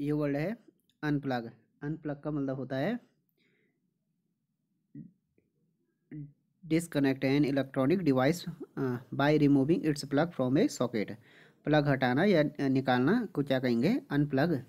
ये वर्ड है unplug unplug का मतलब होता है disconnect an electronic device by removing its plug from a socket plug हटाना या निकालना को क्या कहेंगे अनप्लग